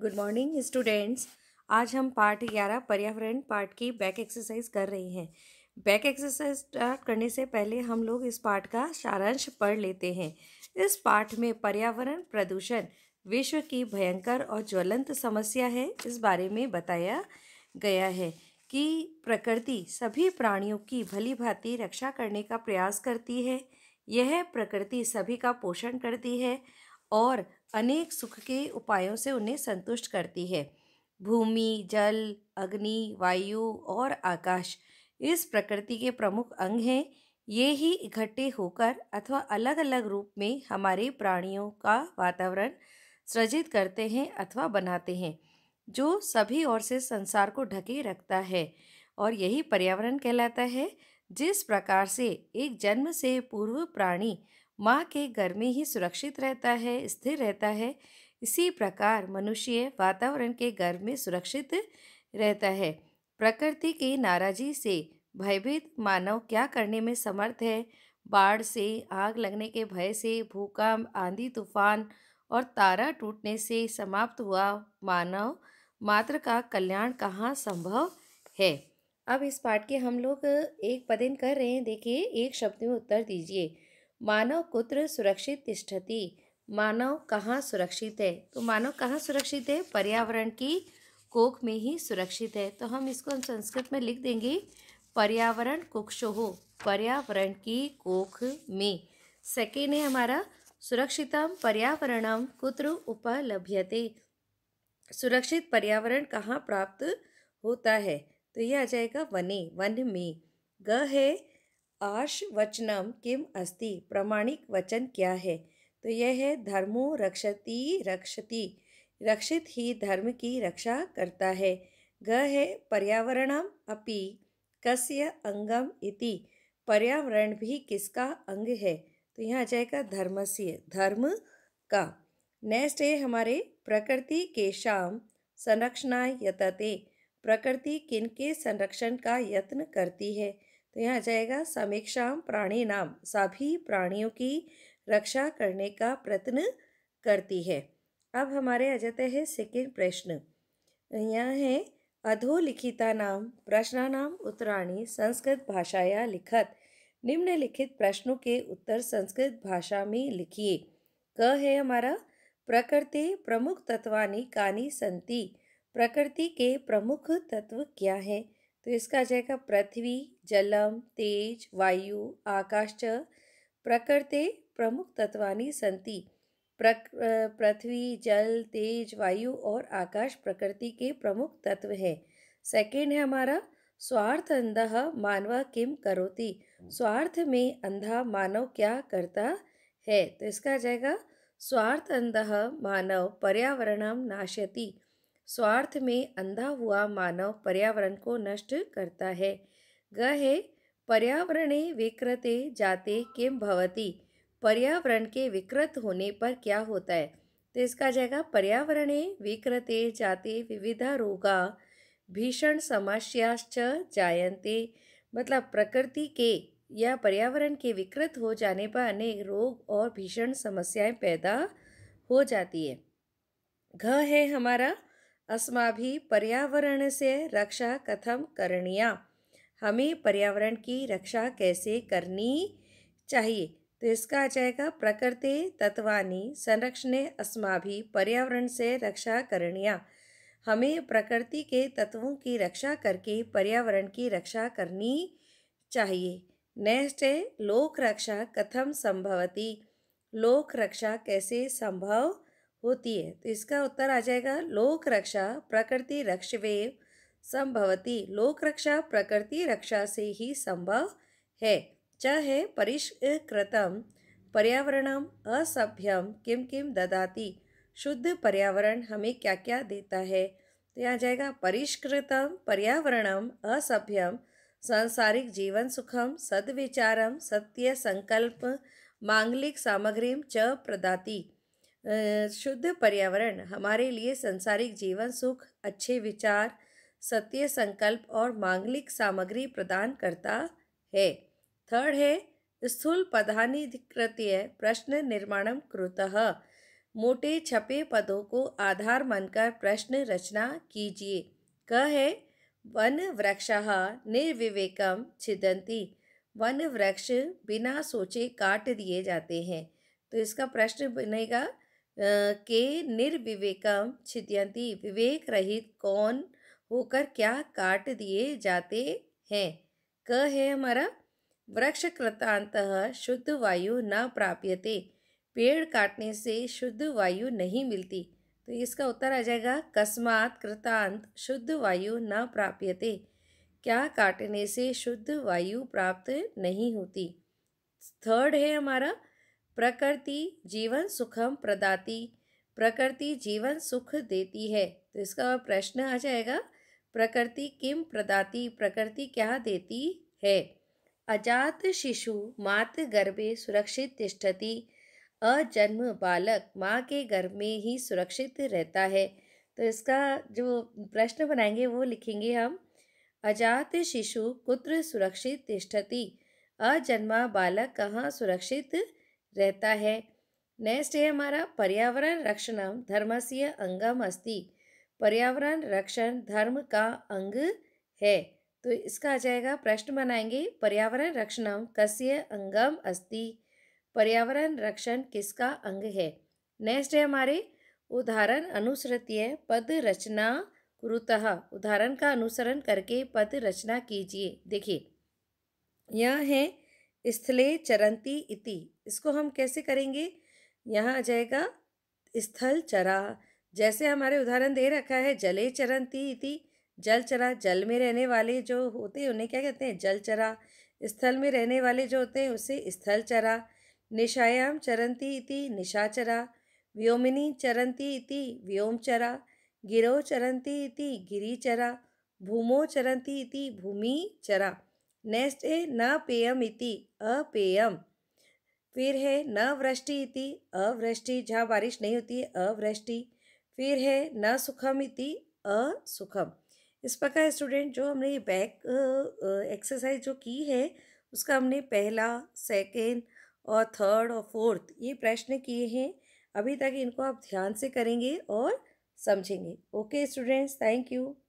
good morning students आज हम part ग्यारह पर्यावरण पार्ट की बैक एक्सरसाइज कर रहे हैं बैक एक्सरसाइज स्टार्ट करने से पहले हम लोग इस पार्ट का सारांश पढ़ लेते हैं इस पाठ में पर्यावरण प्रदूषण विश्व की भयंकर और ज्वलंत समस्या है इस बारे में बताया गया है कि प्रकृति सभी प्राणियों की भली भांति रक्षा करने का प्रयास करती है यह प्रकृति सभी का पोषण करती है और अनेक सुख के उपायों से उन्हें संतुष्ट करती है भूमि जल अग्नि वायु और आकाश इस प्रकृति के प्रमुख अंग हैं ये ही इकट्ठे होकर अथवा अलग अलग रूप में हमारे प्राणियों का वातावरण सृजित करते हैं अथवा बनाते हैं जो सभी ओर से संसार को ढके रखता है और यही पर्यावरण कहलाता है जिस प्रकार से एक जन्म से पूर्व प्राणी माँ के घर में ही सुरक्षित रहता है स्थिर रहता है इसी प्रकार मनुष्य वातावरण के घर में सुरक्षित रहता है प्रकृति की नाराजी से भयभीत मानव क्या करने में समर्थ है बाढ़ से आग लगने के भय से भूकंप आंधी तूफान और तारा टूटने से समाप्त हुआ मानव मात्र का कल्याण कहाँ संभव है अब इस पाठ के हम लोग एक पदिन कर रहे हैं देखिए एक शब्द में उत्तर दीजिए मानव कुत्र सुरक्षित तिष्ठति मानव कहाँ सुरक्षित है तो मानव कहाँ सुरक्षित है पर्यावरण की कोख में ही सुरक्षित है तो हम इसको हम संस्कृत में लिख देंगे पर्यावरण कुक्षोह पर्यावरण की कोख में सेकेंड है हमारा सुरक्षितम पर्यावरणम कुत्र उपलभ्यते सुरक्षित पर्यावरण कहाँ प्राप्त होता है तो यह आ जाएगा वने वन में ग है वचनम किम अस्ति प्रमाणिक वचन क्या है तो यह है धर्मो रक्षति रक्षति रक्षित ही धर्म की रक्षा करता है ग है पर्यावरणम अपि कस्य अंगम इति पर्यावरण भी किसका अंग है तो यहाँ आ जाएगा धर्म से धर्म का नेक्स्ट है हमारे प्रकृति के शाम संरक्षणा यतते प्रकृति किन के संरक्षण का यत्न करती है तो यहाँ आ जाएगा समीक्षा प्राणी नाम सभी प्राणियों की रक्षा करने का प्रयत्न करती है अब हमारे आ जाते हैं सेकेंड प्रश्न यहाँ है अधोलिखिता नाम प्रश्नानाम उत्तराणी संस्कृत भाषाया लिखत निम्नलिखित प्रश्नों के उत्तर संस्कृत भाषा में लिखिए क है हमारा प्रकृति प्रमुख तत्वानी कानी संति प्रकृति के प्रमुख तत्व क्या हैं तो इसका आ जाएगा पृथ्वी जलम तेज वायु आकाश च प्रकृते प्रमुख तत्वानी संति पृथ्वी जल तेज वायु और आकाश प्रकृति के प्रमुख तत्व हैं सेकेंड है हमारा स्वार्थ अंधा मानव किम करोति स्वार्थ में अंधा मानव क्या करता है तो इसका आ जाएगा स्वार्थ अंधा मानव पर्यावरणम नाशति स्वार्थ में अंधा हुआ मानव पर्यावरण को नष्ट करता है ग है पर्यावरणे विकृते जाते किम भवती पर्यावरण के विकृत होने पर क्या होता है तो इसका जाएगा पर्यावरणे विकृते जाते विविधा रोगा भीषण समस्याश्च जायन्ते मतलब प्रकृति के या पर्यावरण के विकृत हो जाने पर अनेक रोग और भीषण समस्याएं पैदा हो जाती है घ है हमारा भी पर्यावरण से रक्षा कथम करणिया हमें पर्यावरण की रक्षा कैसे करनी चाहिए तो इसका आ जाएगा प्रकृति तत्वानी अस्मा अस्माभि पर्यावरण से रक्षा करणिया हमें प्रकृति के तत्वों की रक्षा करके पर्यावरण की रक्षा करनी चाहिए नेक्स्ट है लोक रक्षा कथम संभवती लोक रक्षा कैसे संभव होती है तो इसका उत्तर आ जाएगा लोक रक्षा प्रकृति रक्षवेव संभवती लोक रक्षा प्रकृति रक्षा से ही संभव है च है परिष्कृतम पर्यावरणम असभ्यम किम किम ददाती शुद्ध पर्यावरण हमें क्या क्या देता है तो यहाँ जाएगा परिष्कृतम पर्यावरणम असभ्यम सांसारिक जीवन सुखम सद्विचारम सत्य संकल्प मांगलिक सामग्रीम च प्रदाती शुद्ध पर्यावरण हमारे लिए संसारिक जीवन सुख अच्छे विचार सत्य संकल्प और मांगलिक सामग्री प्रदान करता है थर्ड है स्थूल पदानिधिकृत्य प्रश्न निर्माण कृतः मोटे छपे पदों को आधार मानकर प्रश्न रचना कीजिए क है वन वृक्ष निर्विवेकम छिदंती वन वृक्ष बिना सोचे काट दिए जाते हैं तो इसका प्रश्न बनेगा के निर्विवेकम छिद्यंती विवेक रहित कौन होकर क्या काट दिए जाते हैं क है हमारा वृक्ष कृतांत शुद्ध वायु न प्राप्यते पेड़ काटने से शुद्ध वायु नहीं मिलती तो इसका उत्तर आ जाएगा कस्मात कृतांत शुद्ध वायु न प्राप्यते क्या काटने से शुद्ध वायु प्राप्त नहीं होती थर्ड है हमारा प्रकृति जीवन सुखम प्रदाती प्रकृति जीवन सुख देती है तो इसका प्रश्न आ जाएगा प्रकृति किम प्रदाती प्रकृति क्या देती है अजात शिशु मात गर्भे सुरक्षित तिष्ठति अजन्म बालक माँ के गर्भ में ही सुरक्षित रहता है तो इसका जो प्रश्न बनाएंगे वो लिखेंगे हम अजात शिशु कुत्र सुरक्षित तिष्ठति अजन्मा बालक कहाँ सुरक्षित रहता है नेक्स्ट है हमारा पर्यावरण रक्षणम से अंगम अस्ति पर्यावरण रक्षण धर्म का अंग है तो इसका आ जाएगा प्रश्न बनाएंगे पर्यावरण रक्षणम कस्य अंगम अस्ति पर्यावरण रक्षण किसका अंग है नेक्स्ट है हमारे उदाहरण अनुसृत्य पद रचना कुरुतः उदाहरण का अनुसरण करके पद रचना कीजिए देखिए यह है स्थले चरंती इति इसको हम कैसे करेंगे यहाँ आ जाएगा स्थल चरा जैसे हमारे उदाहरण दे रखा है जले चरंती इति जल चरा जल में रहने वाले जो होते हैं उन्हें क्या कहते हैं जल चरा स्थल में रहने वाले जो होते हैं उसे स्थल चरा निशायाम चरंती इति निशाचरा व्योमिनी चरंती इति व्योमचरा गिरो चरंती इति गिरिचरा भूमो चरंती इति भूमि चरा नेक्स्ट है न पेयम इति अपेयम फिर है नवृष्टि इति अवृष्टि जहाँ बारिश नहीं होती है अवृष्टि फिर है न सुखम इति असुखम इस प्रकार स्टूडेंट जो हमने ये बैक एक्सरसाइज जो की है उसका हमने पहला सेकेंड और थर्ड और फोर्थ ये प्रश्न किए हैं अभी तक इनको आप ध्यान से करेंगे और समझेंगे ओके स्टूडेंट्स थैंक यू